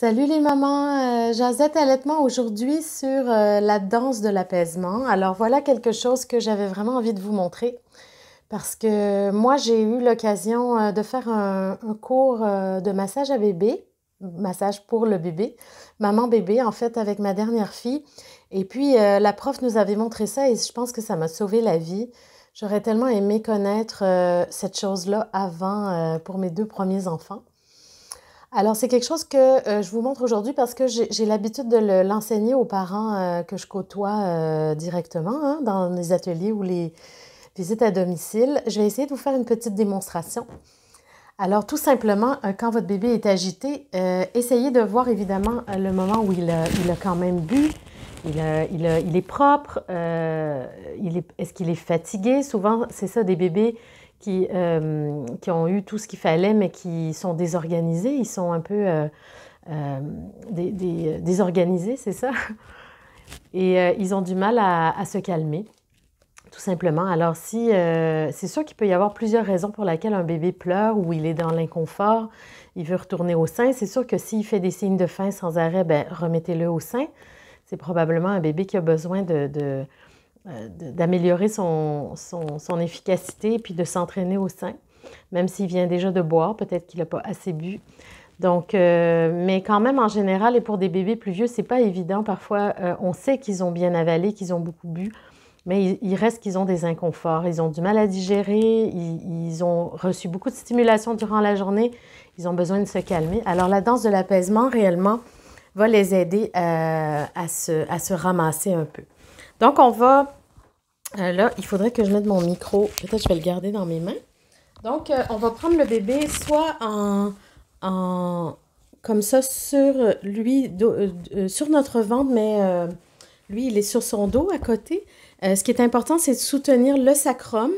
Salut les mamans, euh, Allaitement aujourd'hui sur euh, la danse de l'apaisement. Alors voilà quelque chose que j'avais vraiment envie de vous montrer parce que moi j'ai eu l'occasion euh, de faire un, un cours euh, de massage à bébé, massage pour le bébé, maman bébé en fait avec ma dernière fille. Et puis la prof nous avait montré ça et je pense que ça m'a sauvé la vie. J'aurais tellement aimé connaître cette chose-là avant pour mes deux premiers enfants. Alors, c'est quelque chose que euh, je vous montre aujourd'hui parce que j'ai l'habitude de l'enseigner aux parents euh, que je côtoie euh, directement hein, dans les ateliers ou les visites à domicile. Je vais essayer de vous faire une petite démonstration. Alors, tout simplement, quand votre bébé est agité, essayez de voir évidemment le moment où il a, quand même bu, il est propre, est-ce qu'il est fatigué? Souvent, c'est ça, des bébés qui, euh, qui ont eu tout ce qu'il fallait, mais qui sont désorganisés. Ils sont un peu euh, euh, désorganisés, c'est ça. Et ils ont du mal à, se calmer, tout simplement. Alors, si, c'est sûr qu'il peut y avoir plusieurs raisons pour lesquelles un bébé pleure ou il est dans l'inconfort, il veut retourner au sein. C'est sûr que s'il fait des signes de faim sans arrêt, ben, remettez-le au sein. C'est probablement un bébé qui a besoin de euh, d'améliorer son, efficacité puis de s'entraîner au sein, même s'il vient déjà de boire, peut-être qu'il n'a pas assez bu. Donc, euh, mais quand même, en général, et pour des bébés plus vieux, c'est pas évident. Parfois, euh, on sait qu'ils ont bien avalé, qu'ils ont beaucoup bu, mais il, reste qu'ils ont des inconforts. Ils ont du mal à digérer, ils, ont reçu beaucoup de stimulation durant la journée, ils ont besoin de se calmer. Alors, la danse de l'apaisement, réellement, va les aider à se ramasser un peu. Donc, on va... Euh, là, il faudrait que je mette mon micro. Peut-être je vais le garder dans mes mains. Donc, euh, on va prendre le bébé soit en, comme ça sur lui, euh, sur notre ventre, mais lui, il est sur son dos à côté. ce qui est important, c'est de soutenir le sacrum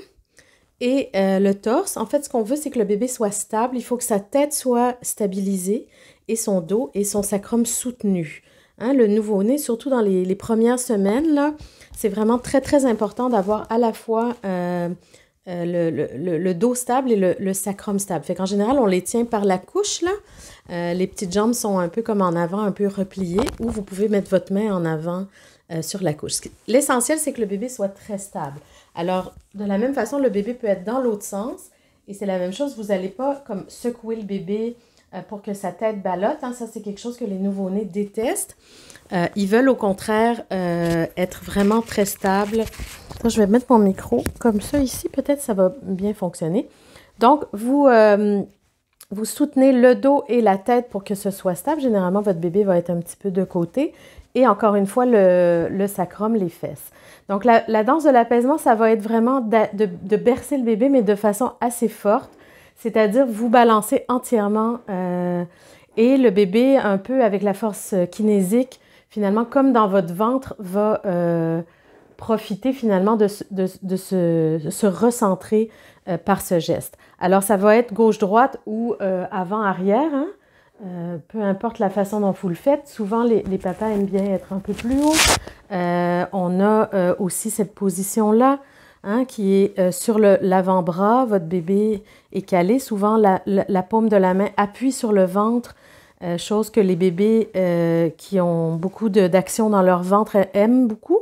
et le torse. En fait, ce qu'on veut, c'est que le bébé soit stable. Il faut que sa tête soit stabilisée et son dos et son sacrum soutenu. Hein, le nouveau-né, surtout dans les, premières semaines, c'est vraiment très, très important d'avoir à la fois euh, euh, le, dos stable et le, sacrum stable. Fait qu'en général, on les tient par la couche, euh, les petites jambes sont un peu comme en avant, un peu repliées, ou vous pouvez mettre votre main en avant sur la couche. L'essentiel, c'est que le bébé soit très stable. Alors, de la même façon, le bébé peut être dans l'autre sens, et c'est la même chose, vous n'allez pas comme secouer le bébé, euh, pour que sa tête ballotte. Hein. Ça, c'est quelque chose que les nouveau-nés détestent. Euh, ils veulent au contraire euh, être vraiment très stables. je vais mettre mon micro comme ça ici. Peut-être ça va bien fonctionner. Donc, vous, vous soutenez le dos et la tête pour que ce soit stable. Généralement, votre bébé va être un petit peu de côté. Et encore une fois, le, sacrum, les fesses. Donc, la, danse de l'apaisement, ça va être vraiment de bercer le bébé, mais de façon assez forte c'est-à-dire vous balancez entièrement euh, et le bébé, un peu avec la force euh, kinésique, finalement, comme dans votre ventre, va euh, profiter finalement de, se, recentrer par ce geste. Alors, ça va être gauche-droite ou avant-arrière, hein. peu importe la façon dont vous le faites. Souvent, les, les papas aiment bien être un peu plus haut. on a aussi cette position-là. Hein, qui est euh, sur l'avant-bras. Votre bébé est calé. Souvent, la, paume de la main appuie sur le ventre, euh, chose que les bébés euh, qui ont beaucoup d'action dans leur ventre aiment beaucoup.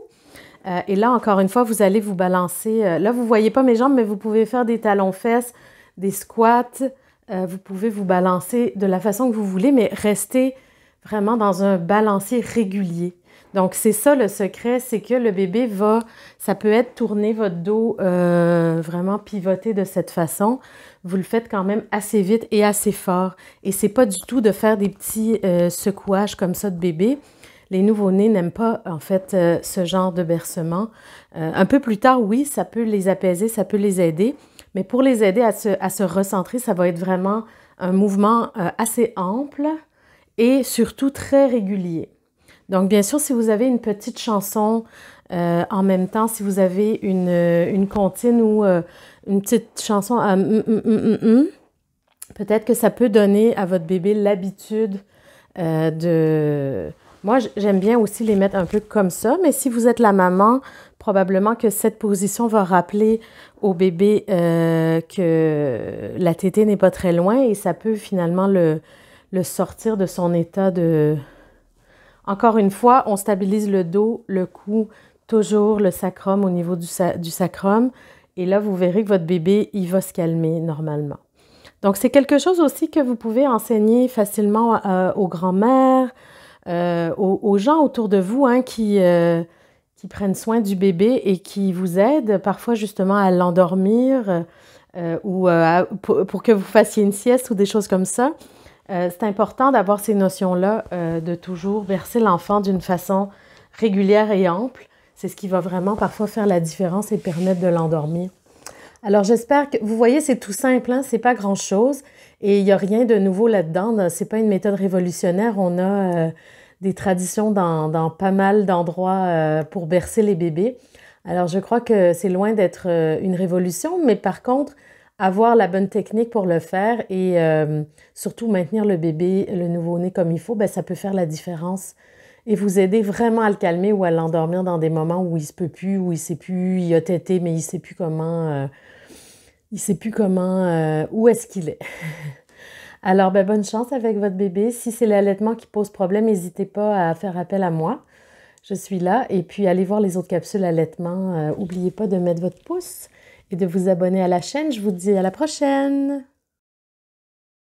et là, encore une fois, vous allez vous balancer. là, vous ne voyez pas mes jambes, mais vous pouvez faire des talons-fesses, des squats. vous pouvez vous balancer de la façon que vous voulez, mais restez vraiment dans un balancier régulier. Donc, c'est ça le secret, c'est que le bébé va, ça peut être tourner votre dos euh, vraiment pivoté de cette façon. Vous le faites quand même assez vite et assez fort. Et c'est pas du tout de faire des petits euh, secouages comme ça de bébé. Les nouveau-nés n'aiment pas en fait euh, ce genre de bercement. un peu plus tard, oui, ça peut les apaiser, ça peut les aider. Mais pour les aider à se, à se recentrer, ça va être vraiment un mouvement assez ample et surtout très régulier. Donc, bien sûr, si vous avez une petite chanson euh, en même temps, si vous avez une, euh, une comptine ou euh, une petite chanson à mm, mm, mm, peut-être que ça peut donner à votre bébé l'habitude de... Moi, j'aime bien aussi les mettre un peu comme ça, mais si vous êtes la maman, probablement que cette position va rappeler au bébé que la tétée n'est pas très loin et ça peut finalement le, le sortir de son état de, encore une fois, on stabilise le dos, le cou, toujours le sacrum au niveau du, sacrum. Et là, vous verrez que votre bébé, il va se calmer normalement. Donc, c'est quelque chose aussi que vous pouvez enseigner facilement euh, aux grands-mères, euh, aux, gens autour de vous hein, euh, qui, prennent soin du bébé et qui vous aident parfois justement à l'endormir ou pour, que vous fassiez une sieste ou des choses comme ça. Euh, c'est important d'avoir ces notions-là, euh, de toujours verser l'enfant d'une façon régulière et ample. C'est ce qui va vraiment parfois faire la différence et permettre de l'endormir. Alors j'espère que vous voyez, c'est tout simple, hein, c'est pas grand-chose et il n'y a rien de nouveau là-dedans. C'est pas une méthode révolutionnaire. On a euh, des traditions dans, dans pas mal d'endroits pour bercer les bébés. Alors je crois que c'est loin d'être une révolution, mais par contre, avoir la bonne technique pour le faire et euh, surtout maintenir le bébé, le nouveau-né comme il faut, ben, ça peut faire la différence et vous aider vraiment à le calmer ou à l'endormir dans des moments où il se peut plus, où il sait plus, il a tété, mais il sait plus comment, euh, il sait plus comment, euh, où est-ce qu'il est. Alors, ben, bonne chance avec votre bébé. Si c'est l'allaitement qui pose problème, n'hésitez pas à faire appel à moi. Je suis là. Et puis, allez voir les autres capsules allaitement. Oubliez N'oubliez pas de mettre votre pouce et de vous abonner à la chaîne. Je vous dis à la prochaine.